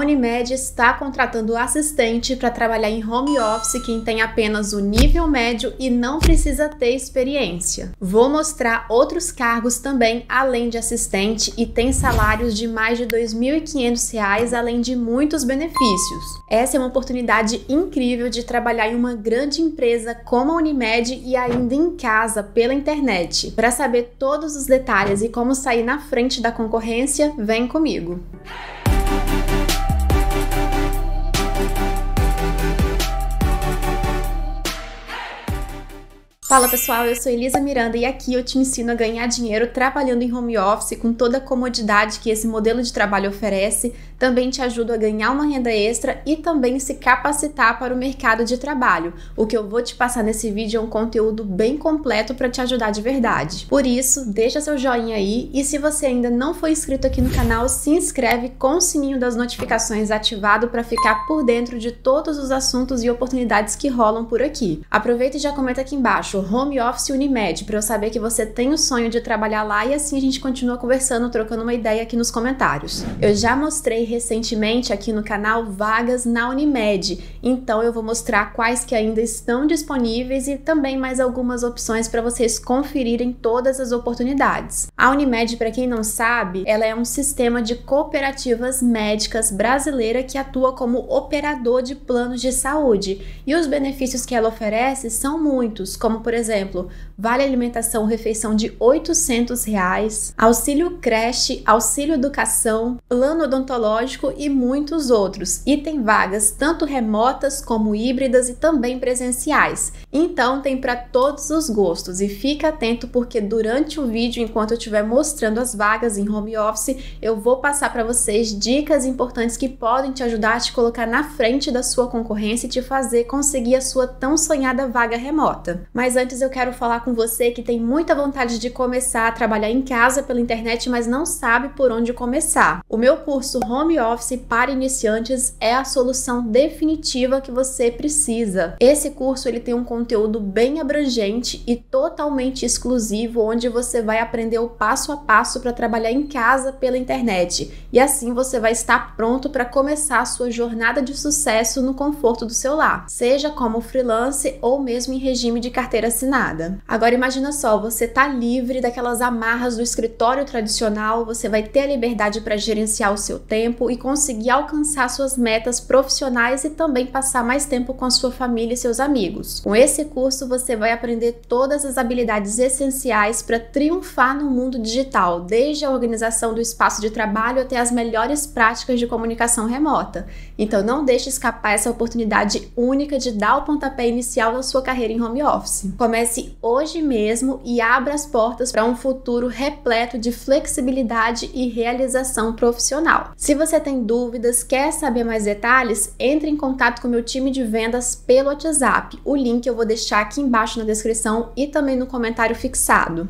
Unimed está contratando assistente para trabalhar em home office quem tem apenas o nível médio e não precisa ter experiência. Vou mostrar outros cargos também além de assistente e tem salários de mais de R$ 2.500 além de muitos benefícios. Essa é uma oportunidade incrível de trabalhar em uma grande empresa como a Unimed e ainda em casa pela internet. Para saber todos os detalhes e como sair na frente da concorrência, vem comigo. Fala pessoal, eu sou Elisa Miranda e aqui eu te ensino a ganhar dinheiro trabalhando em home office com toda a comodidade que esse modelo de trabalho oferece, também te ajudo a ganhar uma renda extra e também se capacitar para o mercado de trabalho. O que eu vou te passar nesse vídeo é um conteúdo bem completo para te ajudar de verdade. Por isso, deixa seu joinha aí e se você ainda não foi inscrito aqui no canal, se inscreve com o sininho das notificações ativado para ficar por dentro de todos os assuntos e oportunidades que rolam por aqui. Aproveita e já comenta aqui embaixo Home Office Unimed para eu saber que você tem o sonho de trabalhar lá e assim a gente continua conversando, trocando uma ideia aqui nos comentários. Eu já mostrei recentemente aqui no canal vagas na Unimed, então eu vou mostrar quais que ainda estão disponíveis e também mais algumas opções para vocês conferirem todas as oportunidades. A Unimed, para quem não sabe, ela é um sistema de cooperativas médicas brasileira que atua como operador de planos de saúde e os benefícios que ela oferece são muitos, como por exemplo, vale alimentação refeição de R$ 800, reais, auxílio creche, auxílio educação, plano odontológico odontológico e muitos outros. E tem vagas tanto remotas como híbridas e também presenciais. Então tem para todos os gostos e fica atento porque durante o vídeo, enquanto eu estiver mostrando as vagas em home office, eu vou passar para vocês dicas importantes que podem te ajudar a te colocar na frente da sua concorrência e te fazer conseguir a sua tão sonhada vaga remota. Mas antes eu quero falar com você que tem muita vontade de começar a trabalhar em casa pela internet, mas não sabe por onde começar. O meu curso Home home office para iniciantes é a solução definitiva que você precisa. Esse curso ele tem um conteúdo bem abrangente e totalmente exclusivo, onde você vai aprender o passo a passo para trabalhar em casa pela internet. E assim você vai estar pronto para começar a sua jornada de sucesso no conforto do seu lar, seja como freelance ou mesmo em regime de carteira assinada. Agora imagina só, você está livre daquelas amarras do escritório tradicional, você vai ter a liberdade para gerenciar o seu tempo tempo e conseguir alcançar suas metas profissionais e também passar mais tempo com a sua família e seus amigos. Com esse curso, você vai aprender todas as habilidades essenciais para triunfar no mundo digital, desde a organização do espaço de trabalho até as melhores práticas de comunicação remota. Então, não deixe escapar essa oportunidade única de dar o pontapé inicial na sua carreira em home office. Comece hoje mesmo e abra as portas para um futuro repleto de flexibilidade e realização profissional. Se você tem dúvidas, quer saber mais detalhes, entre em contato com o meu time de vendas pelo WhatsApp. O link eu vou deixar aqui embaixo na descrição e também no comentário fixado.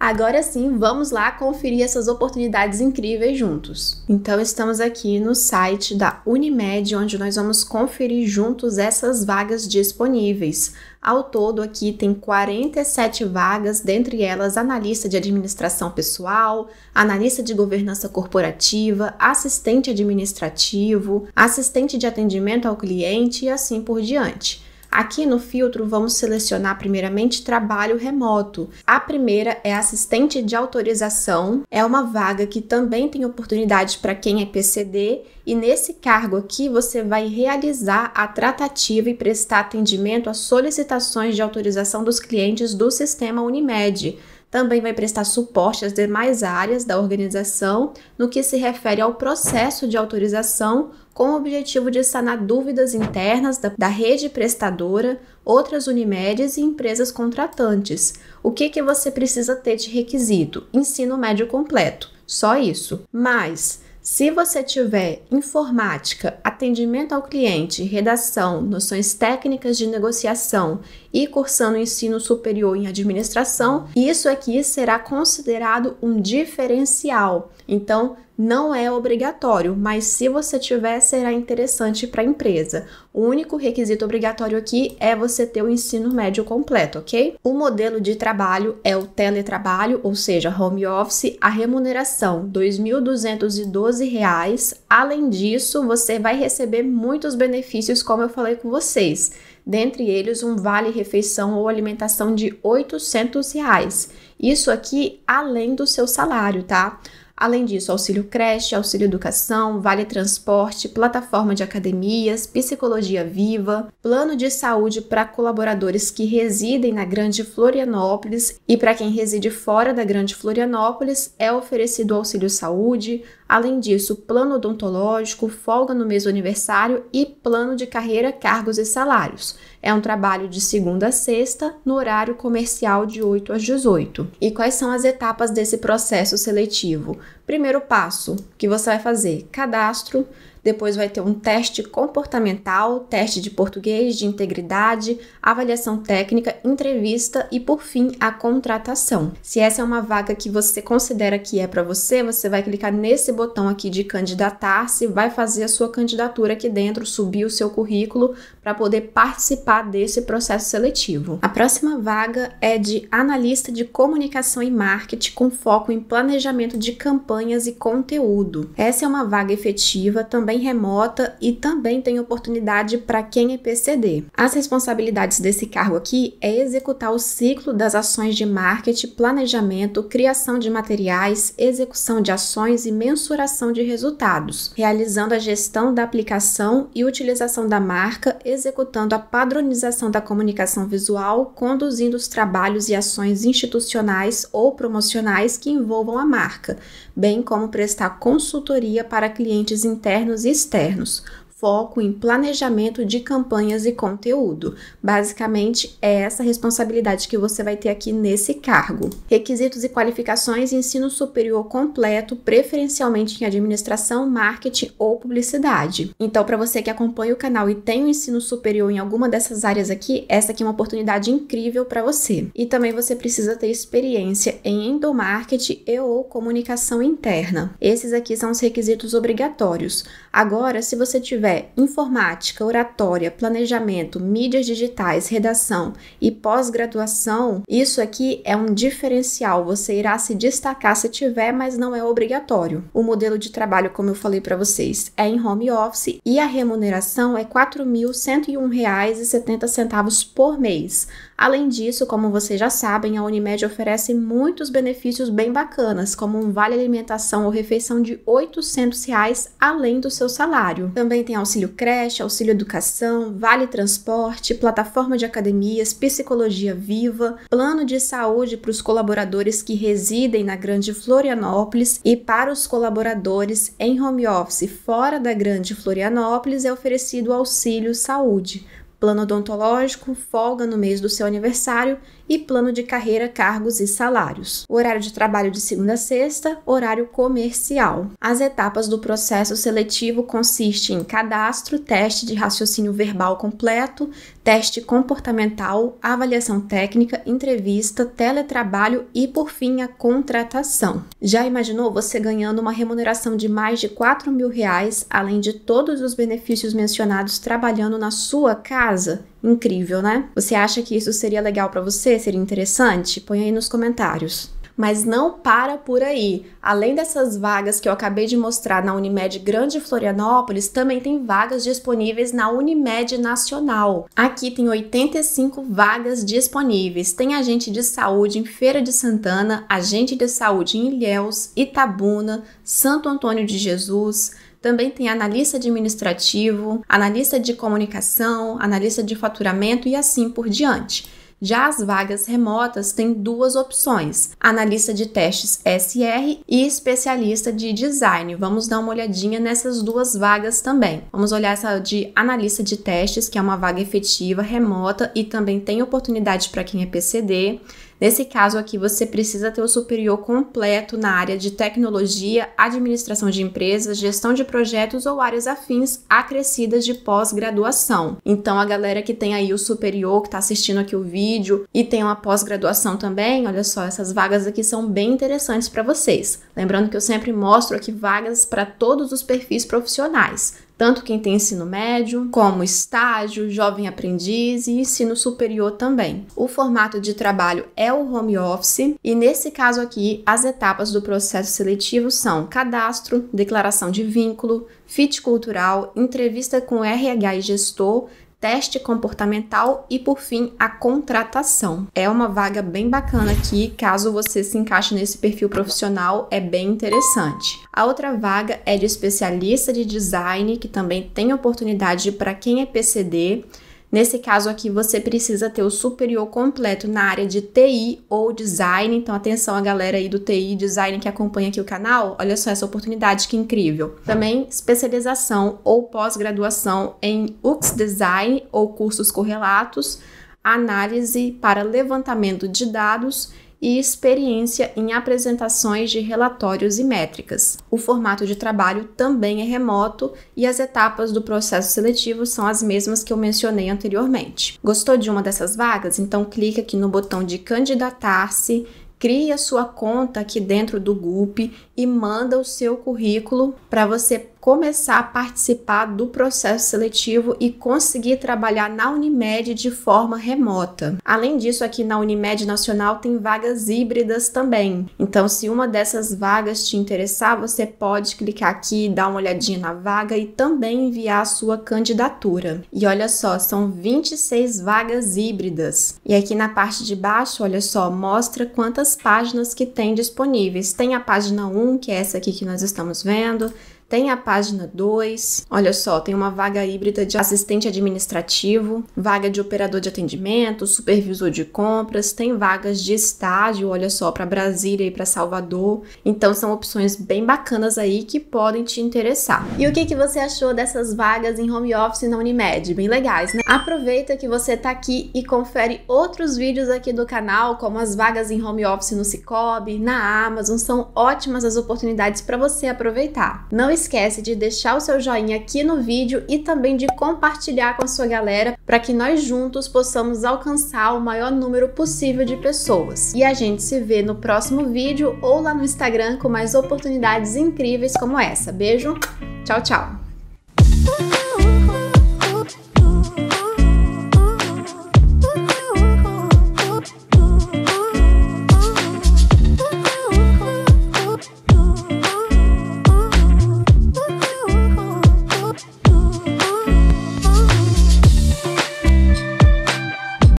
Agora sim, vamos lá conferir essas oportunidades incríveis juntos. Então, estamos aqui no site da Unimed, onde nós vamos conferir juntos essas vagas disponíveis. Ao todo, aqui tem 47 vagas, dentre elas analista de administração pessoal, analista de governança corporativa, assistente administrativo, assistente de atendimento ao cliente e assim por diante. Aqui no filtro, vamos selecionar primeiramente trabalho remoto. A primeira é assistente de autorização, é uma vaga que também tem oportunidade para quem é PCD, e nesse cargo aqui você vai realizar a tratativa e prestar atendimento às solicitações de autorização dos clientes do sistema Unimed. Também vai prestar suporte às demais áreas da organização no que se refere ao processo de autorização com o objetivo de sanar dúvidas internas da, da rede prestadora, outras Unimedes e empresas contratantes. O que, que você precisa ter de requisito? Ensino médio completo, só isso. Mas, se você tiver informática, atendimento ao cliente, redação, noções técnicas de negociação e cursando ensino superior em administração, isso aqui será considerado um diferencial. Então, não é obrigatório, mas se você tiver, será interessante para a empresa. O único requisito obrigatório aqui é você ter o ensino médio completo, ok? O modelo de trabalho é o teletrabalho, ou seja, home office, a remuneração R$ 2.212. Além disso, você vai receber muitos benefícios, como eu falei com vocês dentre eles um vale-refeição ou alimentação de R$ 800. Reais. Isso aqui além do seu salário, tá? Além disso, auxílio creche, auxílio educação, vale transporte, plataforma de academias, psicologia viva, plano de saúde para colaboradores que residem na Grande Florianópolis e para quem reside fora da Grande Florianópolis é oferecido auxílio saúde, Além disso, plano odontológico, folga no mês do aniversário e plano de carreira, cargos e salários. É um trabalho de segunda a sexta, no horário comercial de 8 às 18. E quais são as etapas desse processo seletivo? Primeiro passo que você vai fazer: cadastro. Depois vai ter um teste comportamental, teste de português, de integridade, avaliação técnica, entrevista e por fim a contratação. Se essa é uma vaga que você considera que é para você, você vai clicar nesse botão aqui de candidatar-se, vai fazer a sua candidatura aqui dentro, subir o seu currículo, para poder participar desse processo seletivo. A próxima vaga é de analista de comunicação e marketing com foco em planejamento de campanhas e conteúdo. Essa é uma vaga efetiva, também remota e também tem oportunidade para quem é PCD. As responsabilidades desse cargo aqui é executar o ciclo das ações de marketing, planejamento, criação de materiais, execução de ações e mensuração de resultados, realizando a gestão da aplicação e utilização da marca executando a padronização da comunicação visual, conduzindo os trabalhos e ações institucionais ou promocionais que envolvam a marca, bem como prestar consultoria para clientes internos e externos, foco em planejamento de campanhas e conteúdo. Basicamente, é essa responsabilidade que você vai ter aqui nesse cargo. Requisitos e qualificações: ensino superior completo, preferencialmente em administração, marketing ou publicidade. Então, para você que acompanha o canal e tem o um ensino superior em alguma dessas áreas aqui, essa aqui é uma oportunidade incrível para você. E também você precisa ter experiência em endomarketing e ou comunicação interna. Esses aqui são os requisitos obrigatórios. Agora, se você tiver tiver é informática, oratória, planejamento, mídias digitais, redação e pós-graduação, isso aqui é um diferencial. Você irá se destacar se tiver, mas não é obrigatório. O modelo de trabalho, como eu falei para vocês, é em home office e a remuneração é R$ 4.101,70 por mês. Além disso, como vocês já sabem, a Unimed oferece muitos benefícios bem bacanas, como um vale alimentação ou refeição de R$ 800 reais além do seu salário. Também tem auxílio creche, auxílio educação, vale transporte, plataforma de academias, psicologia viva, plano de saúde para os colaboradores que residem na Grande Florianópolis e para os colaboradores em home office fora da Grande Florianópolis é oferecido auxílio saúde plano odontológico, folga no mês do seu aniversário e plano de carreira, cargos e salários. Horário de trabalho de segunda a sexta, horário comercial. As etapas do processo seletivo consistem em cadastro, teste de raciocínio verbal completo, teste comportamental, avaliação técnica, entrevista, teletrabalho e, por fim, a contratação. Já imaginou você ganhando uma remuneração de mais de 4 mil reais, além de todos os benefícios mencionados trabalhando na sua casa? casa? Incrível, né? Você acha que isso seria legal para você? Seria interessante? Põe aí nos comentários. Mas não para por aí. Além dessas vagas que eu acabei de mostrar na Unimed Grande Florianópolis, também tem vagas disponíveis na Unimed Nacional. Aqui tem 85 vagas disponíveis. Tem agente de saúde em Feira de Santana, agente de saúde em Ilhéus, Itabuna, Santo Antônio de Jesus, também tem analista administrativo, analista de comunicação, analista de faturamento e assim por diante. Já as vagas remotas têm duas opções: analista de testes SR e especialista de design. Vamos dar uma olhadinha nessas duas vagas também. Vamos olhar essa de analista de testes, que é uma vaga efetiva remota e também tem oportunidade para quem é PCD. Nesse caso aqui, você precisa ter o superior completo na área de tecnologia, administração de empresas, gestão de projetos ou áreas afins acrescidas de pós-graduação. Então, a galera que tem aí o superior, que está assistindo aqui o vídeo e tem uma pós-graduação também, olha só, essas vagas aqui são bem interessantes para vocês. Lembrando que eu sempre mostro aqui vagas para todos os perfis profissionais tanto quem tem ensino médio, como estágio, jovem aprendiz e ensino superior também. O formato de trabalho é o home office e nesse caso aqui as etapas do processo seletivo são cadastro, declaração de vínculo, fit cultural, entrevista com RH e gestor, teste comportamental e, por fim, a contratação. É uma vaga bem bacana aqui, caso você se encaixe nesse perfil profissional, é bem interessante. A outra vaga é de especialista de design, que também tem oportunidade para quem é PCD. Nesse caso aqui, você precisa ter o superior completo na área de TI ou design. Então, atenção a galera aí do TI e design que acompanha aqui o canal. Olha só essa oportunidade que incrível. Também especialização ou pós-graduação em UX Design ou cursos correlatos análise para levantamento de dados e experiência em apresentações de relatórios e métricas. O formato de trabalho também é remoto e as etapas do processo seletivo são as mesmas que eu mencionei anteriormente. Gostou de uma dessas vagas? Então clica aqui no botão de candidatar-se, crie a sua conta aqui dentro do GUP e manda o seu currículo para você começar a participar do processo seletivo e conseguir trabalhar na Unimed de forma remota. Além disso, aqui na Unimed Nacional tem vagas híbridas também. Então, se uma dessas vagas te interessar, você pode clicar aqui, dar uma olhadinha na vaga e também enviar a sua candidatura. E olha só, são 26 vagas híbridas. E aqui na parte de baixo, olha só, mostra quantas páginas que tem disponíveis. Tem a página 1, que é essa aqui que nós estamos vendo, tem a página 2, olha só, tem uma vaga híbrida de assistente administrativo, vaga de operador de atendimento, supervisor de compras, tem vagas de estágio, olha só, para Brasília e para Salvador. Então são opções bem bacanas aí que podem te interessar. E o que, que você achou dessas vagas em home office na Unimed? Bem legais, né? Aproveita que você tá aqui e confere outros vídeos aqui do canal, como as vagas em home office no Cicobi, na Amazon, são ótimas as oportunidades para você aproveitar. Não esquece de deixar o seu joinha aqui no vídeo e também de compartilhar com a sua galera para que nós juntos possamos alcançar o maior número possível de pessoas. E a gente se vê no próximo vídeo ou lá no Instagram com mais oportunidades incríveis como essa. Beijo, tchau, tchau!